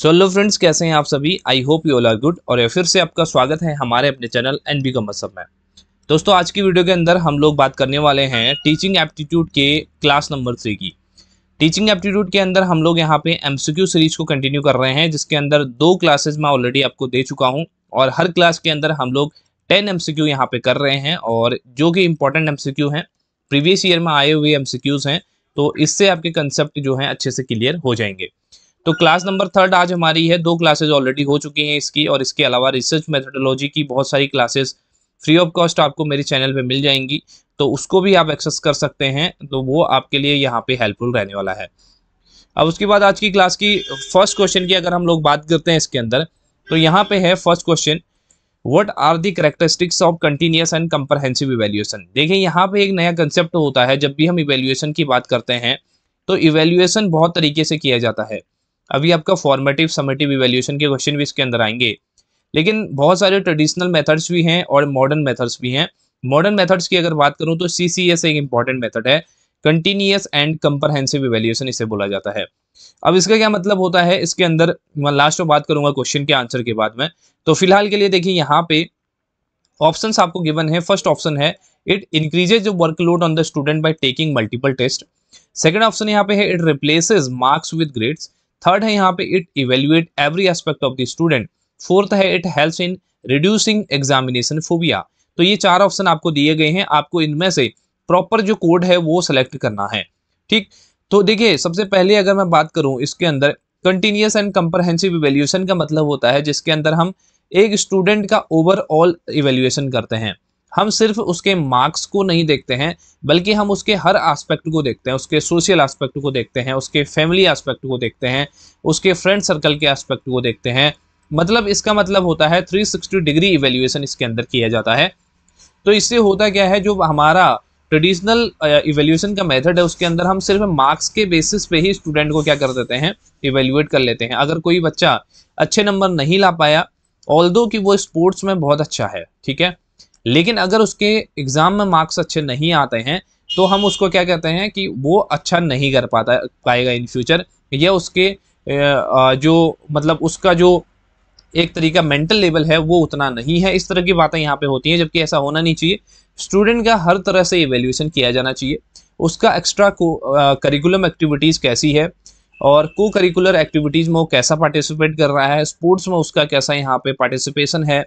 so hello friends कैसे हैं आप सभी I hope you all are good और फिर से आपका स्वागत है हमारे अपने चैनल एन बी का में दोस्तों आज की वीडियो के अंदर हम लोग बात करने वाले हैं टीचिंग एप्टीट्यूड के क्लास नंबर थ्री की टीचिंग एप्टीट्यूड के अंदर हम लोग यहाँ पे क्यू सीरीज को कंटिन्यू कर रहे हैं जिसके अंदर दो क्लासेज मैं ऑलरेडी आपको दे चुका हूँ और हर क्लास के अंदर हम लोग टेन एम सी यहाँ पे कर रहे हैं और जो कि इम्पोर्टेंट एम सी हैं प्रीवियस ईयर में आए हुए एम हैं तो इससे आपके कंसेप्ट जो हैं अच्छे से क्लियर हो जाएंगे तो क्लास नंबर थर्ड आज हमारी है दो क्लासेज ऑलरेडी हो चुकी हैं इसकी और इसके अलावा रिसर्च मेथडोलॉजी की बहुत सारी क्लासेज फ्री ऑफ कॉस्ट आपको मेरे चैनल पर मिल जाएंगी तो उसको भी आप एक्सेस कर सकते हैं तो वो आपके लिए यहाँ पे हेल्पफुल रहने वाला है अब उसके बाद आज की क्लास की फर्स्ट क्वेश्चन की अगर हम लोग बात करते हैं इसके अंदर तो यहाँ पे है first question what are the characteristics of continuous and comprehensive evaluation देखिए यहाँ पे एक नया कंसेप्ट होता है जब भी हम इवेल्यूएशन की बात करते हैं तो इवेल्यूएशन बहुत तरीके से किया जाता है अभी आपका फॉर्मेटिव समेटिव इवेल्यूशन के क्वेश्चन भी इसके अंदर आएंगे लेकिन बहुत सारे ट्रेडिशनल मेथड्स भी हैं और मॉडर्न मेथड्स भी हैं मॉडर्न मेथड्स की अगर बात करूँ तो सी एक इंपॉर्टेंट मेथड है कंटिन्यूस एंड कंप्रहेंसिव इवेल्यूशन इसे बोला जाता है अब इसका क्या मतलब होता है इसके अंदर मैं लास्ट में बात करूंगा क्वेश्चन के आंसर के बाद में तो फिलहाल के लिए देखिए यहाँ पे ऑप्शंस आपको गिवन है फर्स्ट ऑप्शन है it increases workload on the student by taking multiple test second option यहाँ पे है it replaces marks with grades third है यहाँ पे it evaluate every aspect of the student fourth है it help in reducing examination phobia तो ये चार ऑप्शन आपको दिए गए हैं आपको इनमें से प्रॉपर जो कोड है वो सेलेक्ट करना है ठीक तो देखिए सबसे पहले अगर मैं बात करूं इसके अंदर कंटिन्यूस एंड कंप्रहेंसिव इवेल्यूशन का मतलब होता है जिसके अंदर हम एक स्टूडेंट का ओवरऑल इवेल्यूएशन करते हैं हम सिर्फ उसके मार्क्स को नहीं देखते हैं बल्कि हम उसके हर एस्पेक्ट को देखते हैं उसके सोशल एस्पेक्ट को देखते हैं उसके फैमिली एस्पेक्ट को देखते हैं उसके फ्रेंड सर्कल के एस्पेक्ट को देखते हैं मतलब इसका मतलब होता है 360 डिग्री इवेल्यूएशन इसके अंदर किया जाता है तो इससे होता क्या है जो हमारा ट्रेडिशनल इवेल्यूशन का मेथड है उसके अंदर हम सिर्फ मार्क्स के बेसिस पे ही स्टूडेंट को क्या कर देते हैं इवेल्यूएट कर लेते हैं अगर कोई बच्चा अच्छे नंबर नहीं ला पाया ऑल कि वो स्पोर्ट्स में बहुत अच्छा है ठीक है लेकिन अगर उसके एग्ज़ाम में मार्क्स अच्छे नहीं आते हैं तो हम उसको क्या कहते हैं कि वो अच्छा नहीं कर पाता पाएगा इन फ्यूचर या उसके जो मतलब उसका जो एक तरीका मेंटल लेवल है वो उतना नहीं है इस तरह की बातें यहाँ पे होती हैं जबकि ऐसा होना नहीं चाहिए स्टूडेंट का हर तरह से इवेल्यूशन किया जाना चाहिए उसका एक्स्ट्रा को करिकुलम एक्टिविटीज़ कैसी है और को करिकुलर एक्टिविटीज़ में वो कैसा पार्टिसिपेट कर रहा है स्पोर्ट्स में उसका कैसा यहाँ पे पार्टिसिपेशन है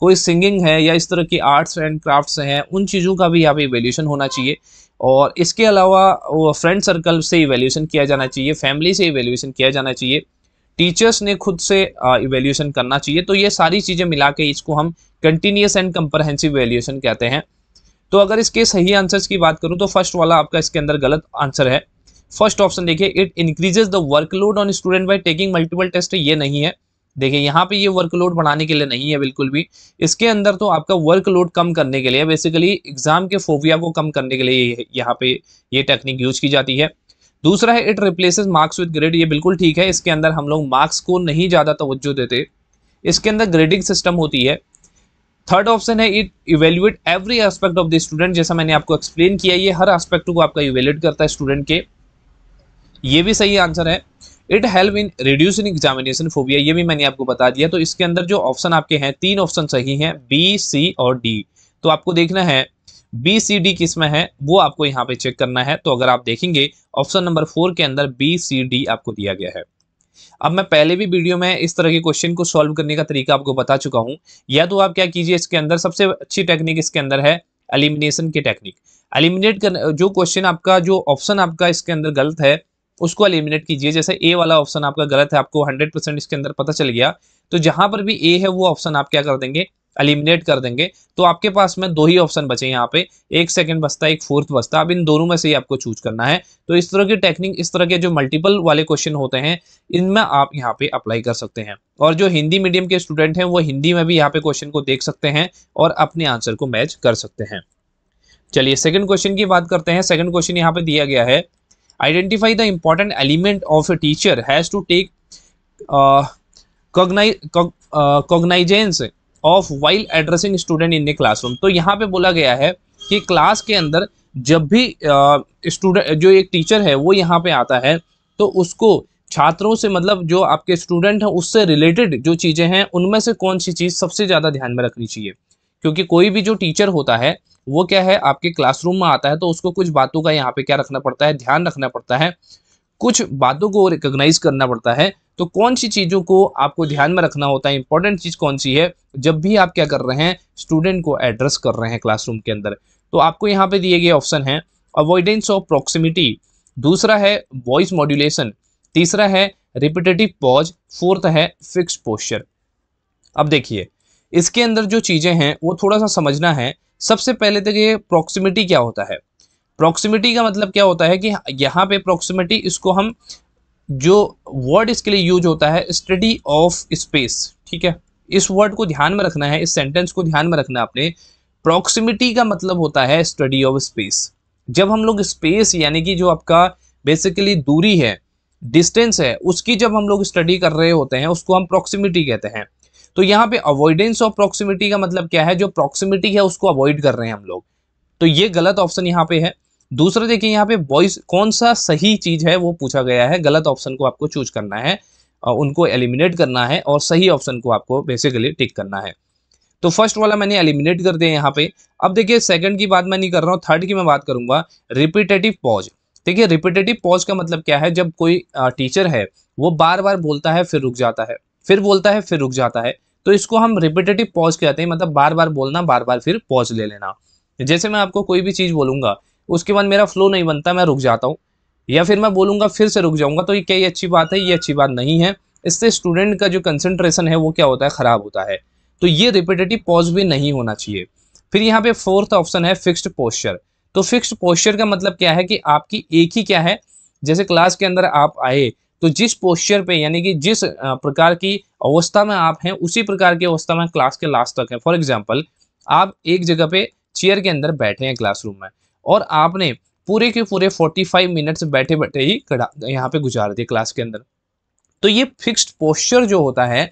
कोई सिंगिंग है या इस तरह की आर्ट्स एंड क्राफ्ट्स हैं उन चीज़ों का भी यहाँ पे इवेल्यूशन होना चाहिए और इसके अलावा फ्रेंड सर्कल से इवेल्यूशन किया जाना चाहिए फैमिली से इवेल्यूशन किया जाना चाहिए टीचर्स ने खुद से इवेल्यूशन करना चाहिए तो ये सारी चीज़ें मिला के इसको हम कंटिन्यूस एंड कंप्रहेंसिव इवेल्यूशन कहते हैं तो अगर इसके सही आंसर्स की बात करूँ तो फर्स्ट वाला आपका इसके अंदर गलत आंसर है फर्स्ट ऑप्शन देखिए it increases the workload on student by taking multiple test ये नहीं है देखिए यहाँ पे ये वर्कलोड बढ़ाने के लिए नहीं है बिल्कुल भी इसके अंदर तो आपका वर्कलोड कम करने के लिए बेसिकली एग्जाम के फोबिया को कम करने के लिए यहाँ पे ये टेक्निक यूज की जाती है दूसरा है it replaces marks with grade ये बिल्कुल ठीक है इसके अंदर हम लोग मार्क्स को नहीं ज़्यादा तवज्जो देते इसके अंदर ग्रेडिंग सिस्टम होती है थर्ड ऑप्शन है it evaluate every aspect of the student जैसा मैंने आपको एक्सप्लेन किया ये हर एस्पेक्ट को आपका इवेल्युएट करता है स्टूडेंट के ये भी सही आंसर है it help in reducing examination phobia ये भी मैंने आपको बता दिया तो इसके अंदर जो ऑप्शन आपके हैं तीन ऑप्शन सही हैं बी सी और डी तो आपको देखना है बी सी डी किस में है वो आपको यहाँ पे चेक करना है तो अगर आप देखेंगे ऑप्शन नंबर फोर के अंदर बी सी डी आपको दिया गया है अब मैं पहले भी वीडियो में इस तरह के क्वेश्चन को सॉल्व करने का तरीका आपको बता चुका हूँ या तो आप क्या कीजिए इसके अंदर सबसे अच्छी टेक्निक इसके अंदर है एलिमिनेशन की टेक्निक एलिमिनेट कर जो क्वेश्चन आपका जो ऑप्शन आपका इसके अंदर गलत है उसको एलिमिनेट कीजिए जैसे ए वाला ऑप्शन आपका गलत है आपको 100% इसके अंदर पता चल गया तो जहां पर भी ए है वो ऑप्शन आप क्या कर देंगे एलिमिनेट कर देंगे तो आपके पास में दो ही ऑप्शन बचे यहाँ पे एक सेकंड बचता है एक फोर्थ बचता अब इन दोनों में से ही आपको चूज करना है तो इस तरह की टेक्निक इस तरह के जो मल्टीपल वाले क्वेश्चन होते हैं इनमें आप यहाँ पे अप्लाई कर सकते हैं और जो हिंदी मीडियम के स्टूडेंट हैं वो हिंदी में भी यहाँ पे क्वेश्चन को देख सकते हैं और अपने आंसर को मैच कर सकते हैं चलिए सेकंड क्वेश्चन की बात करते हैं सेकंड क्वेश्चन यहाँ पे दिया गया है identify the important element of a teacher has to take uh, off while addressing student in a classroom तो यहाँ पे बोला गया है कि क्लास के अंदर जब भी स्टूडेंट uh, जो एक टीचर है वो यहाँ पे आता है तो उसको छात्रों से मतलब जो आपके स्टूडेंट हैं उससे रिलेटेड जो चीज़ें हैं उनमें से कौन सी चीज़ सबसे ज़्यादा ध्यान में रखनी चाहिए क्योंकि कोई भी जो टीचर होता है वो क्या है आपके क्लासरूम में आता है तो उसको कुछ बातों का यहाँ पे क्या रखना पड़ता है ध्यान रखना पड़ता है कुछ बातों को रिकोगनाइज करना पड़ता है तो कौन सी चीज़ों को आपको ध्यान में रखना होता है इंपॉर्टेंट चीज़ कौन सी है जब भी आप क्या कर रहे हैं स्टूडेंट को एड्रेस कर रहे हैं क्लासरूम के अंदर तो आपको यहाँ पे दिए गए ऑप्शन हैं अवॉइडेंस ऑफ प्रॉक्सिमिटी दूसरा है वॉइस मॉड्यूलेशन तीसरा है रिपीटेटिव पॉज फोर्थ है फिक्स पोस्चर अब देखिए इसके अंदर जो चीज़ें हैं वो थोड़ा सा समझना है सबसे पहले तो ये प्रॉक्सिमिटी क्या होता है प्रॉक्सिमिटी का मतलब क्या होता है कि यहाँ पे प्रॉक्सिमिटी इसको हम जो वर्ड इसके लिए यूज होता है स्टडी ऑफ स्पेस ठीक है इस वर्ड को ध्यान में रखना है इस सेंटेंस को ध्यान में रखना है आपने प्रॉक्सिमिटी का मतलब होता है स्टडी ऑफ स्पेस जब हम लोग स्पेस यानी कि जो आपका बेसिकली दूरी है डिस्टेंस है उसकी जब हम लोग स्टडी कर रहे होते हैं उसको हम प्रॉक्सिमिटी कहते हैं तो यहाँ पे अवॉइडेंस ऑफ प्रॉक्सिमिटी का मतलब क्या है जो प्रॉक्सिमिटी है उसको अवॉइड कर रहे हैं हम लोग तो ये गलत ऑप्शन यहाँ पे है दूसरा देखिए यहाँ पे वॉइस कौन सा सही चीज़ है वो पूछा गया है गलत ऑप्शन को आपको चूज करना है उनको एलिमिनेट करना है और सही ऑप्शन को आपको बेसिकली टिक करना है तो फर्स्ट वाला मैंने एलिमिनेट कर दिया यहाँ पे अब देखिए सेकंड की बात मैं नहीं कर रहा हूँ थर्ड की मैं बात करूंगा रिपीटेटिव पॉज देखिए रिपीटेटिव पॉज का मतलब क्या है जब कोई टीचर है वो बार बार बोलता है फिर रुक जाता है फिर बोलता है फिर रुक जाता है तो इसको हम रिपीटेटिव पॉज कहते हैं मतलब बार बार बोलना बार बार फिर पॉज ले लेना जैसे मैं आपको कोई भी चीज़ बोलूँगा उसके बाद मेरा फ्लो नहीं बनता मैं रुक जाता हूँ या फिर मैं बोलूँगा फिर से रुक जाऊँगा तो ये क्या ये अच्छी बात है ये अच्छी बात नहीं है इससे स्टूडेंट का जो कंसनट्रेशन है वो क्या होता है ख़राब होता है तो ये रिपीटेटिव पॉज भी नहीं होना चाहिए फिर यहाँ पे फोर्थ ऑप्शन है फिक्स्ड पोस्चर तो फिक्स्ड पोस्चर का मतलब क्या है कि आपकी एक ही क्या है जैसे क्लास के अंदर आप आए तो जिस पोस्चर पे यानी कि जिस प्रकार की अवस्था में आप हैं उसी प्रकार की अवस्था में क्लास के लास्ट तक है फॉर एग्जाम्पल आप एक जगह पे चेयर के अंदर बैठे हैं क्लासरूम में और आपने पूरे के पूरे 45 मिनट्स बैठे बैठे ही यहाँ पे गुजार दिए क्लास के अंदर तो ये फिक्स्ड पोस्चर जो होता है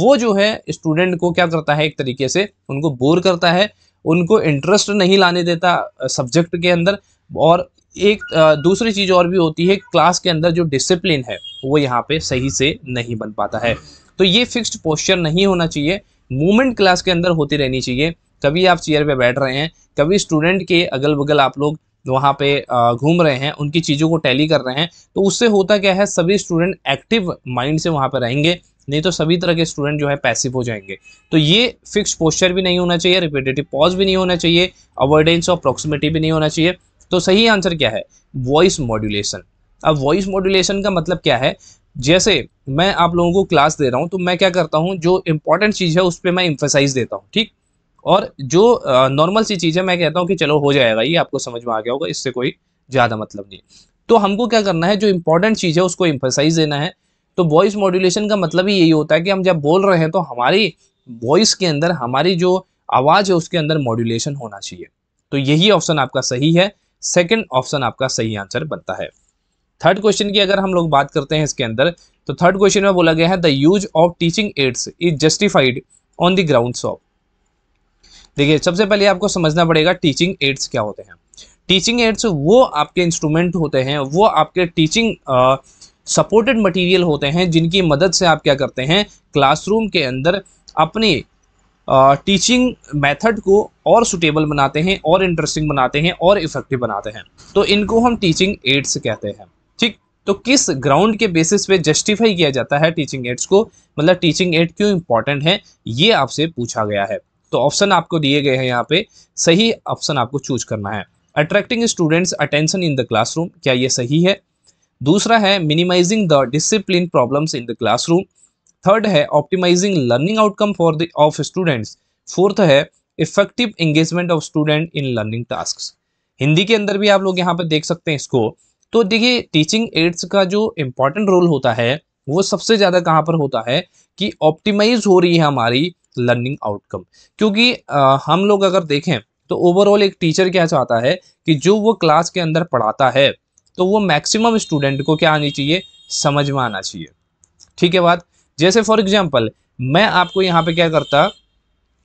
वो जो है स्टूडेंट को क्या करता है एक तरीके से उनको बोर करता है उनको इंटरेस्ट नहीं लाने देता सब्जेक्ट के अंदर और एक दूसरी चीज़ और भी होती है क्लास के अंदर जो डिसिप्लिन है वो यहाँ पे सही से नहीं बन पाता है तो ये फिक्स्ड पोस्चर नहीं होना चाहिए मूवमेंट क्लास के अंदर होती रहनी चाहिए कभी आप चेयर पे बैठ रहे हैं कभी स्टूडेंट के अगल बगल आप लोग वहाँ पे घूम रहे हैं उनकी चीज़ों को टैली कर रहे हैं तो उससे होता क्या है सभी स्टूडेंट एक्टिव माइंड से वहाँ पर रहेंगे नहीं तो सभी तरह के स्टूडेंट जो है पैसिव हो जाएंगे तो ये फिक्स पोस्चर भी नहीं होना चाहिए रिपीटेटिव पॉज भी नहीं होना चाहिए अवॉइडेंस ऑफ प्रॉक्सिमिटी भी नहीं होना चाहिए तो सही आंसर क्या है वॉइस मॉड्यूलेशन अब वॉइस मॉड्यूलेशन का मतलब क्या है जैसे मैं आप लोगों को क्लास दे रहा हूँ तो मैं क्या करता हूँ जो इंपॉर्टेंट चीज़ है उस पर मैं इम्फेसाइज देता हूँ ठीक और जो नॉर्मल सी चीज़ है मैं कहता हूँ कि चलो हो जाएगा ये आपको समझ में आ गया होगा इससे कोई ज़्यादा मतलब नहीं तो हमको क्या करना है जो इंपॉर्टेंट चीज़ है उसको इंफोसाइज देना है तो वॉइस मॉड्यूलेशन का मतलब ही यही होता है कि हम जब बोल रहे हैं तो हमारी वॉइस के अंदर हमारी जो आवाज़ है उसके अंदर मॉड्यूलेशन होना चाहिए तो यही ऑप्शन आपका सही है सेकेंड ऑप्शन आपका सही आंसर बनता है थर्ड क्वेश्चन की अगर हम लोग बात करते हैं इसके अंदर तो थर्ड क्वेश्चन में बोला गया है the use of teaching aids is justified on the ground of देखिए सबसे पहले आपको समझना पड़ेगा टीचिंग एड्स क्या होते हैं टीचिंग एड्स वो आपके इंस्ट्रूमेंट होते हैं वो आपके टीचिंग सपोर्टेड मटेरियल होते हैं जिनकी मदद से आप क्या करते हैं क्लासरूम के अंदर अपनी टीचिंग मेथड को और सुटेबल बनाते हैं और इंटरेस्टिंग बनाते हैं और इफेक्टिव बनाते हैं तो इनको हम टीचिंग एड्स कहते हैं ठीक तो किस ग्राउंड के बेसिस पे जस्टिफाई किया जाता है टीचिंग एड्स को मतलब टीचिंग एड क्यों इंपॉर्टेंट है ये आपसे पूछा गया है तो ऑप्शन आपको दिए गए हैं यहाँ पे सही ऑप्शन आपको चूज करना है attracting students attention in the classroom क्या ये सही है दूसरा है minimising the discipline problems in the classroom third है optimising learning outcome for the of students fourth है effective engagement of student in learning task Hindi के अंदर भी आप लोग यहाँ पर देख सकते हैं इसको तो देखिए टीचिंग एड्स का जो इम्पोर्टेंट रोल होता है वो सबसे ज़्यादा कहाँ पर होता है कि ऑप्टिमाइज हो रही है हमारी लर्निंग आउटकम क्योंकि आ, हम लोग अगर देखें तो ओवरऑल एक टीचर क्या चाहता है कि जो वो क्लास के अंदर पढ़ाता है तो वो मैक्सिमम स्टूडेंट को क्या आनी चाहिए समझ में आना चाहिए ठीक है बात जैसे फॉर एग्जाम्पल मैं आपको यहाँ पे क्या करता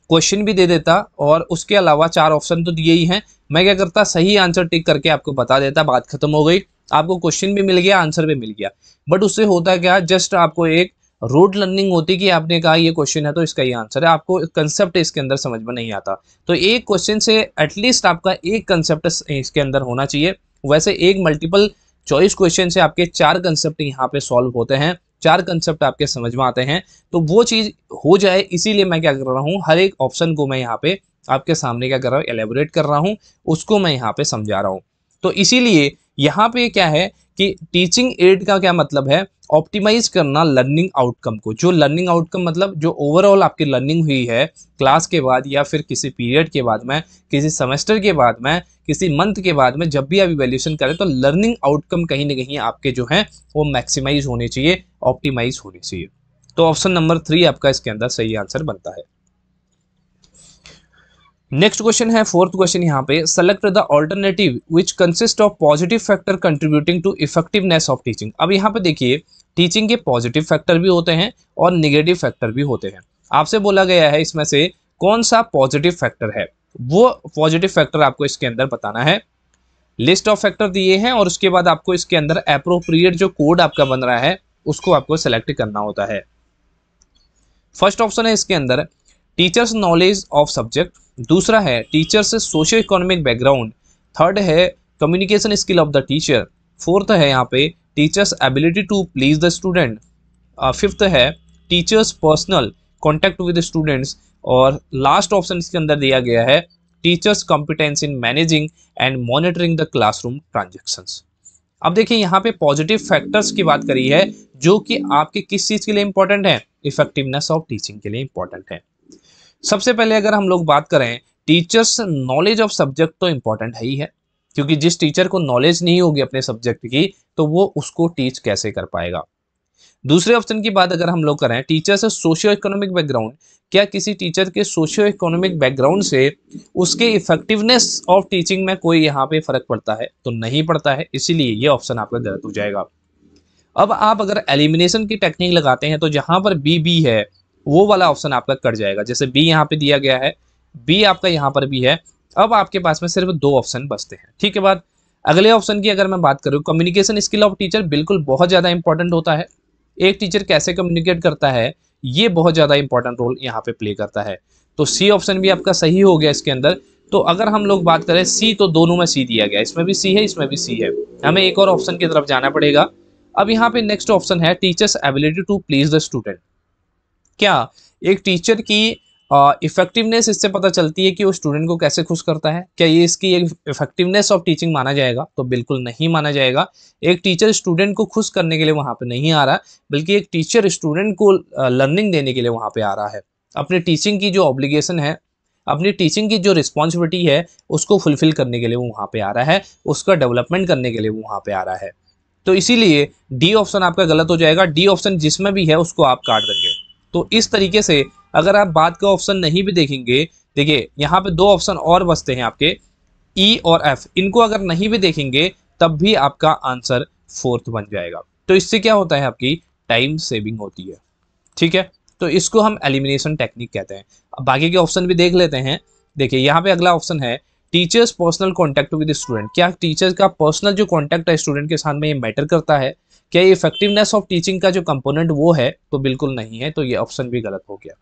क्वेश्चन भी दे देता और उसके अलावा चार ऑप्शन तो दिए ही हैं मैं क्या करता सही आंसर टिक करके आपको बता देता बात खत्म हो गई आपको क्वेश्चन भी मिल गया आंसर भी मिल गया बट उससे होता क्या जस्ट आपको एक रोड लर्निंग होती कि आपने कहा ये क्वेश्चन है तो इसका ये आंसर है आपको कंसेप्ट इसके अंदर समझ में नहीं आता तो एक क्वेश्चन से एटलीस्ट आपका एक कंसेप्ट इसके अंदर होना चाहिए वैसे एक मल्टीपल चॉइस क्वेश्चन से आपके चार कंसेप्ट यहाँ पे सॉल्व होते हैं चार कंसेप्ट आपके समझ में आते हैं तो वो चीज़ हो जाए इसीलिए मैं क्या कर रहा हूँ हर एक ऑप्शन को मैं यहाँ पे आपके सामने क्या कर रहा हूँ एलेबोरेट कर रहा हूँ उसको मैं यहाँ पे समझा रहा हूँ तो इसीलिए यहाँ पे क्या है कि टीचिंग एड का क्या मतलब है ऑप्टिमाइज करना लर्निंग आउटकम को जो लर्निंग आउटकम मतलब जो ओवरऑल आपकी लर्निंग हुई है क्लास के बाद या फिर किसी पीरियड के बाद में किसी सेमेस्टर के बाद में किसी मंथ के बाद में जब भी आप इवेल्यूशन करें तो लर्निंग आउटकम कहीं ना कहीं आपके जो हैं वो मैक्सिमाइज होने चाहिए ऑप्टिमाइज होने चाहिए तो ऑप्शन नंबर थ्री आपका इसके अंदर सही आंसर बनता है नेक्स्ट क्वेश्चन है फोर्थ क्वेश्चन यहाँ पे select the alternative which consist of positive factor contributing to effectiveness of teaching अब यहाँ पे देखिए टीचिंग के पॉजिटिव फैक्टर भी होते हैं और निगेटिव फैक्टर भी होते हैं आपसे बोला गया है इसमें से कौन सा पॉजिटिव फैक्टर है वो पॉजिटिव फैक्टर आपको इसके अंदर बताना है लिस्ट ऑफ फैक्टर दिए हैं और उसके बाद आपको इसके अंदर अप्रोप्रिएट जो कोड आपका बन रहा है उसको आपको सेलेक्ट करना होता है फर्स्ट ऑप्शन है इसके अंदर टीचर्स नॉलेज ऑफ सब्जेक्ट दूसरा है teachers socio economic background third है communication skill of the teacher fourth है यहाँ पे teachers ability to please the student fifth है teachers personal contact with students और लास्ट ऑप्शन इसके अंदर दिया गया है teachers competence in managing and monitoring the classroom transactions अब देखिए यहाँ पे पॉजिटिव फैक्टर्स की बात करी है जो कि आपके किस चीज़ के लिए इंपॉर्टेंट है इफेक्टिवनेस ऑफ टीचिंग के लिए इंपॉर्टेंट है सबसे पहले अगर हम लोग बात करें टीचर्स नॉलेज ऑफ सब्जेक्ट तो इम्पॉर्टेंट है ही है क्योंकि जिस टीचर को नॉलेज नहीं होगी अपने सब्जेक्ट की तो वो उसको टीच कैसे कर पाएगा दूसरे ऑप्शन की बात अगर हम लोग करें टीचर्स सोशियो इकोनॉमिक बैकग्राउंड क्या किसी टीचर के सोशियो इकोनॉमिक बैकग्राउंड से उसके इफेक्टिवनेस ऑफ टीचिंग में कोई यहाँ पे फर्क पड़ता है तो नहीं पड़ता है इसीलिए ये ऑप्शन आपका गलत हो जाएगा अब आप अगर एलिमिनेशन की टेक्निक लगाते हैं तो जहां पर बी बी है वो वाला ऑप्शन आपका कट जाएगा जैसे बी यहाँ पे दिया गया है बी आपका यहाँ पर भी है अब आपके पास में सिर्फ दो ऑप्शन बचते हैं ठीक है बाद अगले ऑप्शन की अगर मैं बात करूँ कम्युनिकेशन स्किल ऑफ टीचर बिल्कुल बहुत ज़्यादा इंपॉर्टेंट होता है एक टीचर कैसे कम्युनिकेट करता है ये बहुत ज़्यादा इंपॉर्टेंट रोल यहाँ पे प्ले करता है तो सी ऑप्शन भी आपका सही हो गया इसके अंदर तो अगर हम लोग बात करें सी तो दोनों में सी दिया गया इसमें भी सी है इसमें भी सी है हमें एक और ऑप्शन की तरफ जाना पड़ेगा अब यहाँ पे नेक्स्ट ऑप्शन है teachers ability to please the student क्या एक टीचर की इफेक्टिवनेस इससे पता चलती है कि वो स्टूडेंट को कैसे खुश करता है क्या ये इसकी एक इफेक्टिवनेस ऑफ टीचिंग माना जाएगा तो बिल्कुल नहीं माना जाएगा एक टीचर स्टूडेंट को खुश करने के लिए वहाँ पे नहीं आ रहा बल्कि एक टीचर स्टूडेंट को लर्निंग देने के लिए वहाँ पे आ रहा है अपने टीचिंग की जो ऑब्लिगेशन है अपनी टीचिंग की जो रिस्पॉन्सिबिलिटी है उसको फुलफिल करने के लिए वो वहाँ पे आ रहा है उसका डेवलपमेंट करने के लिए वो वहाँ पे आ रहा है तो इसीलिए डी ऑप्शन आपका गलत हो जाएगा डी ऑप्शन जिसमें भी है उसको आप काट देंगे तो इस तरीके से अगर आप बाद का ऑप्शन नहीं भी देखेंगे देखिए यहाँ पे दो ऑप्शन और बचते हैं आपके ई e और एफ इनको अगर नहीं भी देखेंगे तब भी आपका आंसर फोर्थ बन जाएगा तो इससे क्या होता है आपकी टाइम सेविंग होती है ठीक है तो इसको हम एलिमिनेशन टेक्निक कहते हैं बाकी के ऑप्शन भी देख लेते हैं देखिए यहाँ पे अगला ऑप्शन है teachers personal contact with student क्या टीचर का पर्सनल जो कॉन्टैक्ट है स्टूडेंट के साथ में ये मैटर करता है क्या ये इफेक्टिवनेस ऑफ टीचिंग का जो कंपोनेंट वो है तो बिल्कुल नहीं है तो ये ऑप्शन भी गलत हो गया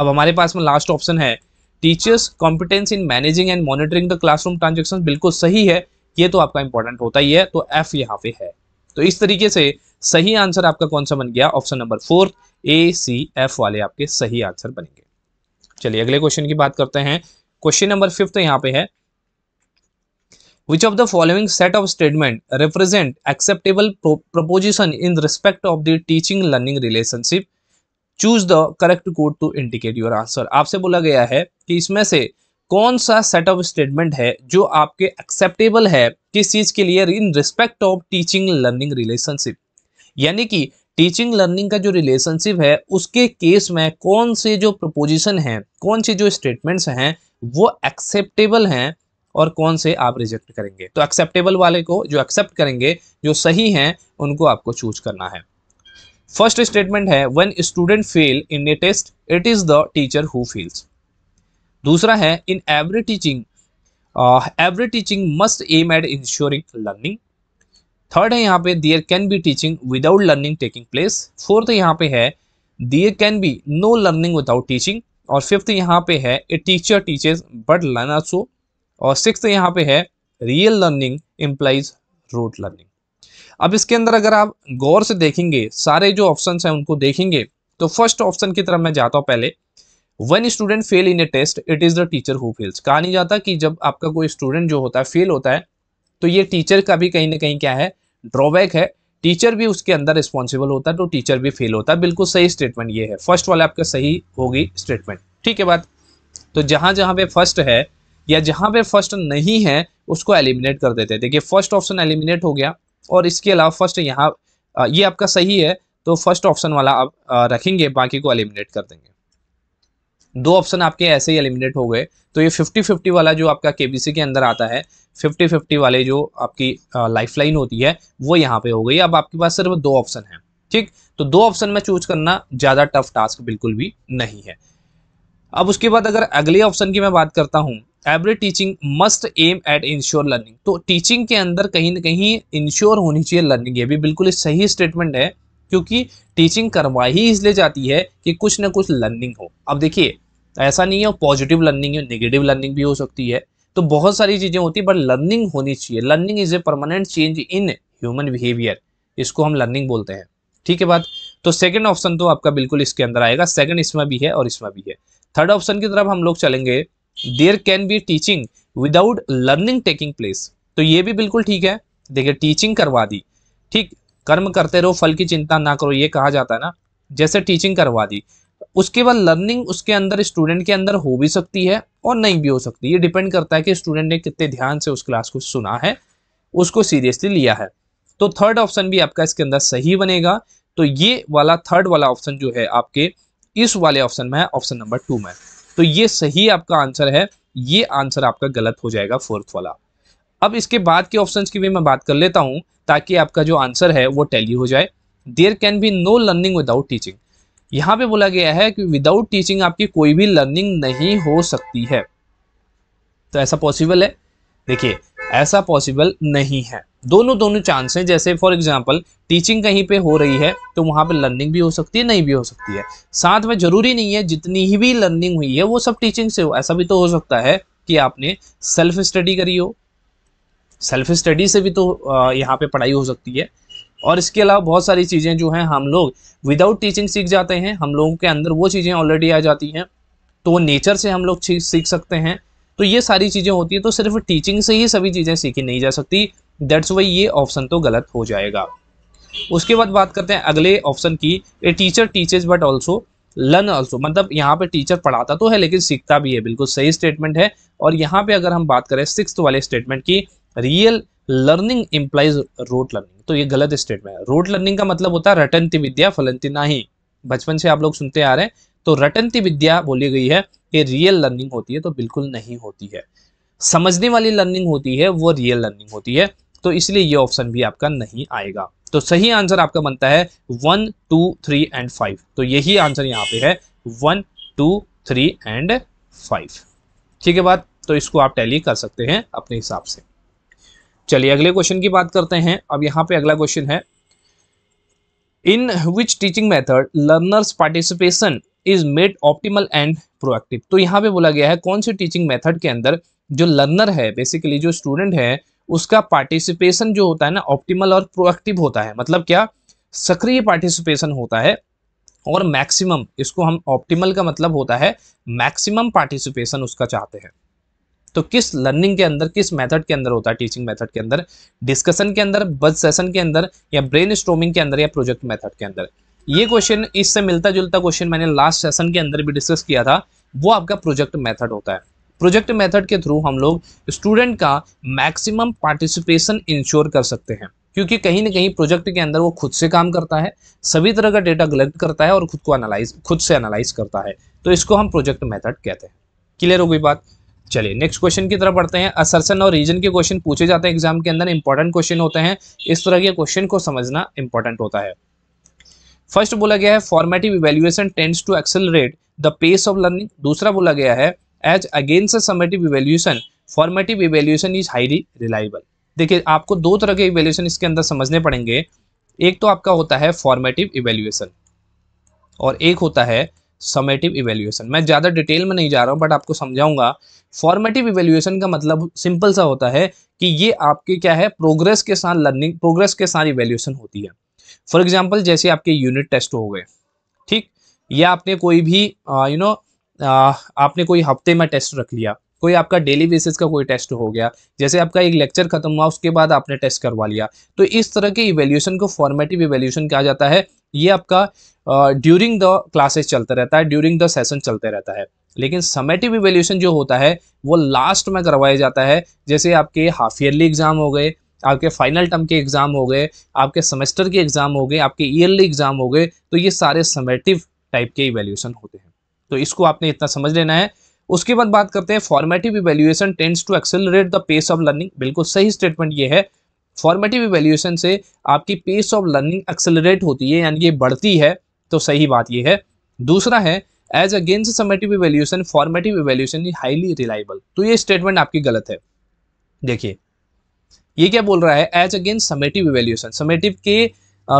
अब हमारे पास में लास्ट ऑप्शन है teachers competence in managing and monitoring the classroom transaction बिल्कुल सही है ये तो आपका इंपॉर्टेंट होता ही है तो एफ यहाँ पे है तो इस तरीके से सही आंसर आपका कौन सा बन गया option number fourth A C F वाले आपके सही आंसर बनेंगे चलिए अगले क्वेश्चन की बात करते हैं क्वेश्चन नंबर फिफ्थ यहाँ पे है which of the following set of statement represent acceptable pro proposition in respect of the teaching learning relationship choose the correct code to indicate your answer आपसे बोला गया है कि इसमें से कौन सा set of statement है जो आपके acceptable है किस चीज़ के लिए in respect of teaching learning relationship यानी कि टीचिंग लर्निंग का जो रिलेशनशिप है उसके केस में कौन से जो प्रपोजिशन हैं कौन से जो स्टेटमेंट्स हैं वो एक्सेप्टेबल हैं और कौन से आप रिजेक्ट करेंगे तो एक्सेप्टेबल वाले को जो एक्सेप्ट करेंगे जो सही हैं उनको आपको चूज करना है फर्स्ट स्टेटमेंट है one student fail in a test it is the teacher who fails दूसरा है in every teaching every teaching must aim at ensuring learning third है यहाँ पे there can be teaching without learning taking place fourth यहाँ पे है there can be no learning without teaching और fifth यहाँ पे है a teacher teaches but learner so और सिक्स यहाँ पे है real learning implies rote learning अब इसके अंदर अगर आप गौर से देखेंगे सारे जो ऑप्शन हैं उनको देखेंगे तो फर्स्ट ऑप्शन की तरफ मैं जाता हूँ पहले one student fail in a test it is the teacher who fails कहा नहीं जाता कि जब आपका कोई स्टूडेंट जो होता है फेल होता है तो ये टीचर का भी कहीं ना कहीं क्या है ड्रॉबैक है टीचर भी उसके अंदर रिस्पॉन्सिबल होता है तो टीचर भी फेल होता है बिल्कुल सही स्टेटमेंट ये है फर्स्ट वाले आपका सही होगी स्टेटमेंट ठीक है बात तो जहां जहां पे फर्स्ट है या जहां पे फर्स्ट नहीं है उसको एलिमिनेट कर देते हैं देखिए फर्स्ट ऑप्शन एलिमिनेट हो गया और इसके अलावा फर्स्ट यहाँ ये आपका सही है तो फर्स्ट ऑप्शन वाला आप रखेंगे बाकी को एलिमिनेट कर देंगे दो ऑप्शन आपके ऐसे ही एलिमिनेट हो गए तो ये फिफ्टी फिफ्टी वाला जो आपका केबीसी के अंदर आता है फिफ्टी फिफ्टी वाले जो आपकी लाइफ लाइन होती है वो यहाँ पे हो गई अब आपके पास सिर्फ दो ऑप्शन है ठीक तो दो ऑप्शन में चूज करना ज़्यादा टफ टास्क बिल्कुल भी नहीं है अब उसके बाद अगर अगले ऑप्शन की मैं बात करता हूँ every teaching must aim at ensure learning तो टीचिंग के अंदर कहीं ना कहीं इंश्योर होनी चाहिए लर्निंग ये भी बिल्कुल सही स्टेटमेंट है क्योंकि टीचिंग करवाई ही इसलिए जाती है कि कुछ ना कुछ लर्निंग हो अब देखिए ऐसा नहीं है पॉजिटिव लर्निंग है नेगेटिव लर्निंग भी हो सकती है तो बहुत सारी चीज़ें होती है बट लर्निंग होनी चाहिए learning is a permanent change in human behaviour इसको हम लर्निंग बोलते हैं ठीक है बात तो सेकंड ऑप्शन तो आपका बिल्कुल इसके अंदर आएगा सेकंड इसमें भी है और इसमें भी है थर्ड ऑप्शन की तरफ हम लोग चलेंगे there can be teaching without learning taking place तो ये भी बिल्कुल ठीक है देखिए टीचिंग करवा दी ठीक कर्म करते रहो फल की चिंता ना करो ये कहा जाता है ना जैसे टीचिंग करवा दी उसके बाद लर्निंग उसके अंदर स्टूडेंट के अंदर हो भी सकती है और नहीं भी हो सकती ये डिपेंड करता है कि स्टूडेंट ने कितने ध्यान से उस क्लास को सुना है उसको सीरियसली लिया है तो थर्ड ऑप्शन भी आपका इसके अंदर सही बनेगा तो ये वाला थर्ड वाला ऑप्शन जो है आपके इस वाले ऑप्शन में है ऑप्शन नंबर टू में तो ये सही आपका आंसर है ये आंसर आपका गलत हो जाएगा फोर्थ वाला अब इसके बाद के ऑप्शन की भी मैं बात कर लेता हूँ ताकि आपका जो आंसर है वो टैली हो जाए there can be no learning without teaching यहाँ पे बोला गया है कि विदाउट टीचिंग आपकी कोई भी लर्निंग नहीं हो सकती है तो ऐसा पॉसिबल है देखिए ऐसा पॉसिबल नहीं है दोनों दोनों चांस हैं जैसे फॉर एग्जाम्पल टीचिंग कहीं पे हो रही है तो वहाँ पे लर्निंग भी हो सकती है नहीं भी हो सकती है साथ में जरूरी नहीं है जितनी ही भी लर्निंग हुई है वो सब टीचिंग से हो ऐसा भी तो हो सकता है कि आपने सेल्फ स्टडी करी हो सेल्फ स्टडी से भी तो यहाँ पे पढ़ाई हो सकती है और इसके अलावा बहुत सारी चीज़ें जो हैं हम लोग विदाउट टीचिंग सीख जाते हैं हम लोगों के अंदर वो चीज़ें ऑलरेडी आ जाती हैं तो नेचर से हम लोग सीख सकते हैं तो ये सारी चीज़ें होती है तो सिर्फ टीचिंग से ही सभी चीज़ें सीखी नहीं जा सकती दैट्स वाई ये ऑप्शन तो गलत हो जाएगा उसके बाद बात करते हैं अगले ऑप्शन की a teacher teaches but also learn also मतलब यहाँ पे टीचर पढ़ाता तो है लेकिन सीखता भी है बिल्कुल सही स्टेटमेंट है और यहाँ पे अगर हम बात करें सिक्स वाले स्टेटमेंट की real learning implies rote learning तो ये गलत स्टेटमेंट है रोट लर्निंग का मतलब होता है रटनती विद्या फलनती नहीं बचपन से आप लोग सुनते आ रहे हैं तो रटनती विद्या बोली गई है कि रियल लर्निंग होती है तो बिल्कुल नहीं होती है समझने वाली लर्निंग होती है वो रियल लर्निंग होती है तो इसलिए ये ऑप्शन भी आपका नहीं आएगा तो सही आंसर आपका बनता है one two three and five तो यही आंसर यहाँ पे है one two three and five ठीक है बात तो इसको आप टैली कर सकते हैं अपने हिसाब से चलिए अगले क्वेश्चन की बात करते हैं अब यहाँ पे अगला क्वेश्चन है in which teaching method learners participation is made optimal and proactive तो यहाँ पे बोला गया है कौन से टीचिंग मेथड के अंदर जो लर्नर है बेसिकली जो स्टूडेंट है उसका पार्टिसिपेशन जो होता है ना ऑप्टिमल और प्रोएक्टिव होता है मतलब क्या सक्रिय पार्टिसिपेशन होता है और मैक्सिमम इसको हम ऑप्टिमल का मतलब होता है मैक्सिमम पार्टिसिपेशन उसका चाहते हैं तो किस लर्निंग के अंदर किस मेथड के अंदर होता है टीचिंग मेथड के अंदर डिस्कशन के अंदर बज सेशन के अंदर या ब्रेन स्ट्रोमिंग के अंदर या प्रोजेक्ट मेथड के अंदर ये क्वेश्चन इससे मिलता जुलता क्वेश्चन मैंने लास्ट सेशन के अंदर भी डिस्कस किया था वो आपका प्रोजेक्ट मेथड होता है प्रोजेक्ट मेथड के थ्रू हम लोग स्टूडेंट का मैक्सिमम पार्टिसिपेशन इंश्योर कर सकते हैं क्योंकि कहीं ना कहीं प्रोजेक्ट के अंदर वो खुद से काम करता है सभी तरह का डेटा कलेक्ट करता है और खुद को एनालाइज खुद से एनालाइज करता है तो इसको हम प्रोजेक्ट मेथड कहते हैं क्लियर हो गई बात चलिए नेक्स्ट क्वेश्चन की तरफ बढ़ते हैं असरसन और रीजन के क्वेश्चन पूछे जाते हैं एग्जाम के अंदर इंपॉर्टेंट क्वेश्चन होते हैं इस तरह के क्वेश्चन को समझना इंपॉर्टेंट होता है फर्स्ट बोला गया है formative evaluation tends to accelerate the pace of learning दूसरा बोला गया है as against summative evaluation formative evaluation is highly reliable देखिए आपको दो तरह के इवेल्यूशन इसके अंदर समझने पड़ेंगे एक तो आपका होता है फॉर्मेटिव इवेल्यूएशन और एक होता है समेटिव इवेल्यूएशन मैं ज़्यादा डिटेल में नहीं जा रहा हूँ बट आपको समझाऊंगा फॉर्मेटिव इवेल्यूएशन का मतलब सिंपल सा होता है कि ये आपके क्या है प्रोग्रेस के साथ लर्निंग प्रोग्रेस के साथ इवेल्यूएशन होती है फॉर एग्जाम्पल जैसे आपके यूनिट टेस्ट हो गए ठीक या आपने कोई भी you uh, know you know, आ, आपने कोई हफ्ते में टेस्ट रख लिया कोई आपका डेली बेसिस का कोई टेस्ट हो गया जैसे आपका एक लेक्चर खत्म हुआ उसके बाद आपने टेस्ट करवा लिया तो इस तरह के इवेल्यूशन को फॉर्मेटिव इवेल्यूशन कहा जाता है ये आपका ड्यूरिंग द क्लासेस चलता रहता है ड्यूरिंग द सेशन चलते रहता है लेकिन समेटिव इवेल्यूशन जो होता है वो लास्ट में करवाया जाता है जैसे आपके हाफ ईयरली एग्ज़ाम हो गए आपके फाइनल टर्म के एग्ज़ाम हो गए आपके सेमेस्टर के एग्ज़ाम हो गए आपके ईयरली एग्ज़ाम हो गए तो ये सारे समेटिव टाइप के इवेल्यूशन होते हैं तो इसको आपने इतना समझ लेना है उसके बाद बात करते हैं formative evaluation tends to accelerate the pace of learning बिल्कुल सही स्टेटमेंट ये है फॉर्मेटिव इवेल्युएशन से आपकी पेस ऑफ लर्निंग एक्सेलरेट होती है यानी ये बढ़ती है तो सही बात ये है दूसरा है as against summative evaluation formative evaluation is highly reliable तो ये स्टेटमेंट आपकी गलत है देखिए ये क्या बोल रहा है as against summative evaluation summative के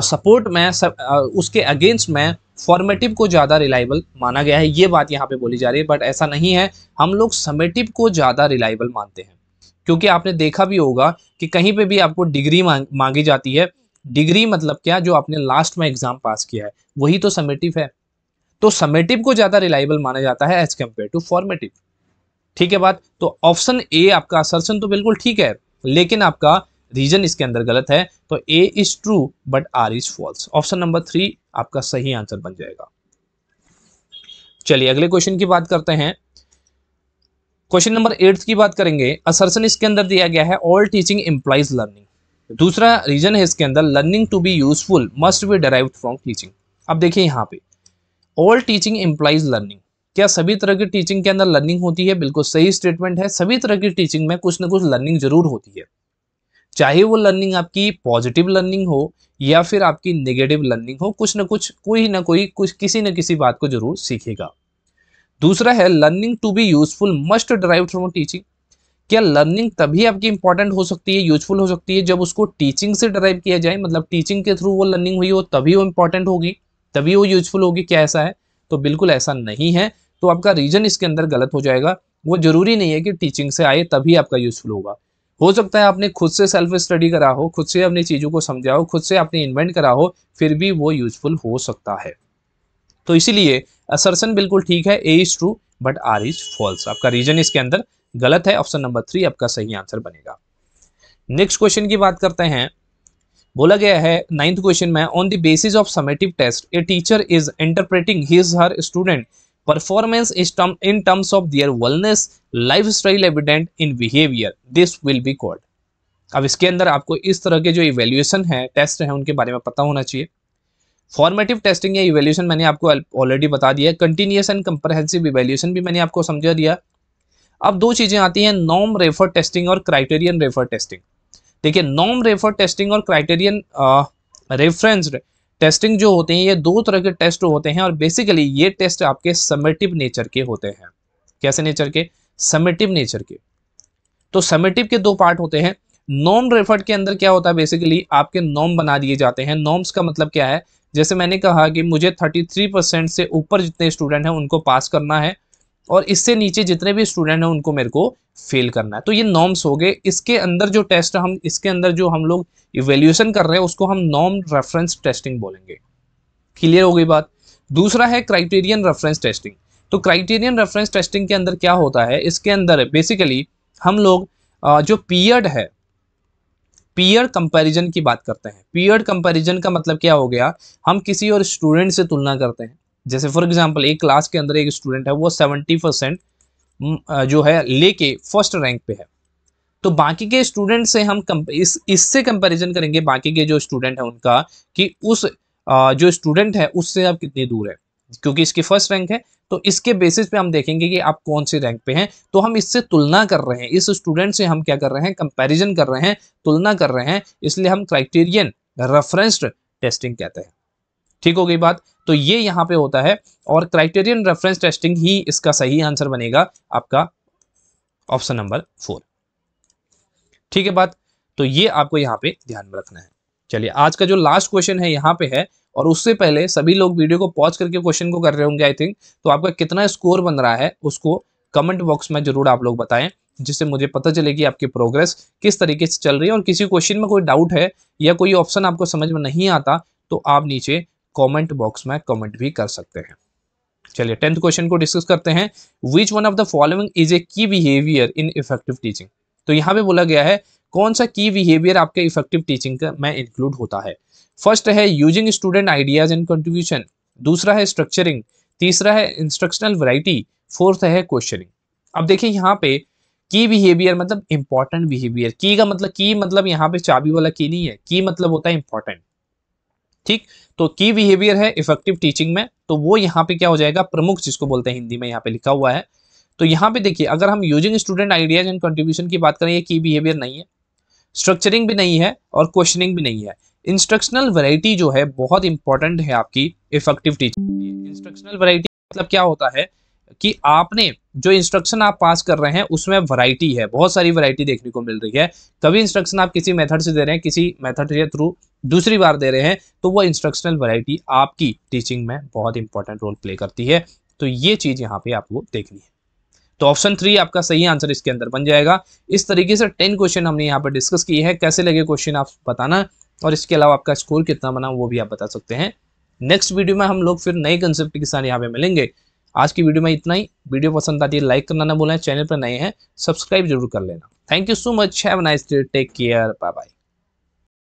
सपोर्ट में सर, आ, उसके अगेंस्ट में फॉर्मेटिव को ज़्यादा रिलायबल माना गया है ये बात यहाँ पे बोली जा रही है बट ऐसा नहीं है हम लोग समेटिव को ज़्यादा रिलायबल मानते हैं क्योंकि आपने देखा भी होगा कि कहीं पे भी आपको डिग्री मांग, मांगी जाती है डिग्री मतलब क्या जो आपने लास्ट में एग्जाम पास किया है वही तो समेटिव है तो समेटिव को ज़्यादा रिलायबल माना जाता है एज कम्पेयर टू फॉर्मेटिव ठीक है बात तो ऑप्शन ए आपका असर्शन तो बिल्कुल ठीक है लेकिन आपका रीजन इसके अंदर गलत है तो A is true but R is false option number three आपका सही आंसर बन जाएगा चलिए अगले क्वेश्चन की बात करते हैं क्वेश्चन नंबर एट्थ की बात करेंगे असरसन इसके अंदर दिया गया है ऑल टीचिंग इंप्लाइज लर्निंग दूसरा रीजन है इसके अंदर learning to be useful must be derive from teaching अब देखिए यहाँ पे ऑल टीचिंग इंप्लाइज लर्निंग क्या सभी तरह की टीचिंग के अंदर लर्निंग होती है बिल्कुल सही स्टेटमेंट है सभी तरह की टीचिंग में कुछ ना कुछ लर्निंग जरूर होती है चाहे वो लर्निंग आपकी पॉजिटिव लर्निंग हो या फिर आपकी नेगेटिव लर्निंग हो कुछ ना कुछ कोई ना कोई कुछ किसी न किसी बात को जरूर सीखेगा दूसरा है learning to be useful must drive from teaching क्या लर्निंग तभी आपकी इंपॉर्टेंट हो सकती है यूजफुल हो सकती है जब उसको टीचिंग से ड्राइव किया जाए मतलब टीचिंग के थ्रू वो लर्निंग हुई हो तभी वो इंपॉर्टेंट होगी तभी वो यूजफुल होगी क्या ऐसा है तो बिल्कुल ऐसा नहीं है तो आपका रीजन इसके अंदर गलत हो जाएगा वो जरूरी नहीं है कि टीचिंग से आए तभी आपका यूजफुल होगा हो सकता है आपने खुद से सेल्फ स्टडी करा हो खुद से अपनी चीज़ों को समझा हो खुद से आपने इन्वेंट करा हो फिर भी वो यूजफुल हो सकता है तो इसीलिए असरसन बिल्कुल ठीक है A is true but R is false आपका रीजन इसके अंदर गलत है ऑप्शन नंबर थ्री आपका सही आंसर बनेगा नेक्स्ट क्वेश्चन की बात करते हैं बोला गया है नाइन्थ क्वेश्चन में on the basis of summative test a teacher is interpreting his her student performance is term in terms of their wellness lifestyle evident in behavior this will be called अब इसके अंदर आपको इस तरह के जो evaluation है टेस्ट है उनके बारे में पता होना चाहिए फॉर्मेटिव टेस्टिंग या इवेल्यूशन मैंने आपको ऑलरेडी बता दिया कंटिन्यूस एंड कंप्रहेंसिव इवेल्यूशन भी मैंने आपको समझा दिया अब दो चीज़ें आती हैं नॉम रेफर टेस्टिंग और क्राइटेरियन रेफर टेस्टिंग देखिए नॉम रेफर टेस्टिंग और क्राइटेरियन रेफरेंस्ड टेस्टिंग जो होते हैं ये दो तरह के टेस्ट होते हैं और बेसिकली ये टेस्ट आपके समेटिव नेचर के होते हैं कैसे नेचर के समेटिव नेचर के तो समेटिव के दो पार्ट होते हैं नॉम रेफर्ड के अंदर क्या होता है बेसिकली आपके नॉम बना दिए जाते हैं नॉम्स का मतलब क्या है जैसे मैंने कहा कि मुझे 33 परसेंट से ऊपर जितने स्टूडेंट हैं उनको पास करना है और इससे नीचे जितने भी स्टूडेंट हैं उनको मेरे को फेल करना है तो ये नॉर्म्स हो गए इसके अंदर जो टेस्ट हम इसके अंदर जो हम लोग इवेल्यूशन कर रहे हैं उसको हम नॉर्म रेफरेंस टेस्टिंग बोलेंगे क्लियर हो गई बात दूसरा है क्राइटेरियन रेफरेंस टेस्टिंग तो क्राइटेरियन रेफरेंस टेस्टिंग के अंदर क्या होता है इसके अंदर बेसिकली हम लोग जो पीरियड है पीयर कंपैरिजन की बात करते हैं पीयर कंपैरिजन का मतलब क्या हो गया हम किसी और स्टूडेंट से तुलना करते हैं जैसे फॉर एग्जांपल एक क्लास के अंदर एक स्टूडेंट है वो सेवेंटी परसेंट जो है लेके फर्स्ट रैंक पे है तो बाकी के स्टूडेंट से हम इस इससे कंपैरिजन करेंगे बाकी के जो स्टूडेंट है उनका कि उस जो स्टूडेंट है उससे आप कितनी दूर है क्योंकि इसकी फर्स्ट रैंक है तो इसके बेसिस पे हम देखेंगे कि आप कौन से रैंक पे हैं तो हम इससे तुलना कर रहे हैं इस स्टूडेंट से हम क्या कर रहे हैं कंपैरिजन कर रहे हैं तुलना कर रहे हैं इसलिए हम क्राइटेरियन रेफरेंस्ड टेस्टिंग कहते हैं ठीक हो गई बात तो ये यहाँ पे होता है और क्राइटेरियन रेफरेंस टेस्टिंग ही इसका सही आंसर बनेगा आपका ऑप्शन नंबर फोर ठीक है बात तो ये आपको यहाँ पे ध्यान में रखना है चलिए आज का जो लास्ट क्वेश्चन है यहाँ पे है और उससे पहले सभी लोग वीडियो को पॉज करके क्वेश्चन को कर रहे होंगे आई थिंक तो आपका कितना स्कोर बन रहा है उसको कमेंट बॉक्स में जरूर आप लोग बताएं जिससे मुझे पता चलेगी आपकी प्रोग्रेस किस तरीके से चल रही है और किसी क्वेश्चन में कोई डाउट है या कोई ऑप्शन आपको समझ में नहीं आता तो आप नीचे कमेंट बॉक्स में कमेंट भी कर सकते हैं चलिए टेंथ क्वेश्चन को डिस्कस करते हैं which one of the following is a key behaviour in effective teaching तो यहाँ पे बोला गया है कौन सा की बिहेवियर आपके इफेक्टिव टीचिंग में इंक्लूड होता है फर्स्ट है using student ideas and contribution दूसरा है स्ट्रक्चरिंग तीसरा है इंस्ट्रक्शनल वैरायटी फोर्थ है क्वेश्चनिंग अब देखिए यहाँ पे की बिहेवियर मतलब इंपॉर्टेंट बिहेवियर की का मतलब की मतलब यहाँ पे चाबी वाला की नहीं है की मतलब होता है इंपॉर्टेंट ठीक तो की बिहेवियर है इफेक्टिव टीचिंग में तो वो यहाँ पे क्या हो जाएगा प्रमुख जिसको बोलते हैं हिंदी में यहाँ पे लिखा हुआ है तो यहाँ पे देखिए अगर हम using student ideas and contribution की बात करें ये की बिहेवियर नहीं है स्ट्रक्चरिंग भी नहीं है और क्वेश्चनिंग भी नहीं है इंस्ट्रक्शनल वैरायटी जो है बहुत इंपॉर्टेंट है आपकी इफेक्टिव टीचिंग इंस्ट्रक्शनल वैरायटी मतलब क्या होता है कि आपने जो इंस्ट्रक्शन आप पास कर रहे हैं उसमें वैरायटी है बहुत सारी वैरायटी देखने को मिल रही है कभी इंस्ट्रक्शन आप किसी मेथड से दे रहे हैं किसी मेथड के थ्रू दूसरी बार दे रहे हैं तो वो इंस्ट्रक्शनल वैरायटी आपकी टीचिंग में बहुत इंपॉर्टेंट रोल प्ले करती है तो ये चीज़ यहाँ पे आपको देखनी है तो ऑप्शन थ्री आपका सही आंसर इसके अंदर बन जाएगा इस तरीके से टेन क्वेश्चन हमने यहाँ पर डिस्कस किए हैं कैसे लगे क्वेश्चन आप बताना और इसके अलावा आपका स्कोर कितना बना वो भी आप बता सकते हैं नेक्स्ट वीडियो में हम लोग फिर नए कंसेप्ट के साथ यहाँ पे मिलेंगे आज की वीडियो में इतना ही वीडियो पसंद आती है लाइक करना ना बोला चैनल पर नए हैं सब्सक्राइब जरूर कर लेना thank you so much have nice day take care bye bye